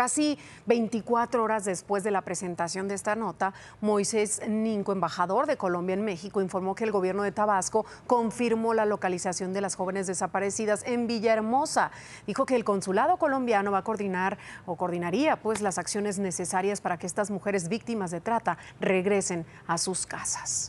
Casi 24 horas después de la presentación de esta nota, Moisés Ninco, embajador de Colombia en México, informó que el gobierno de Tabasco confirmó la localización de las jóvenes desaparecidas en Villahermosa. Dijo que el consulado colombiano va a coordinar o coordinaría pues las acciones necesarias para que estas mujeres víctimas de trata regresen a sus casas.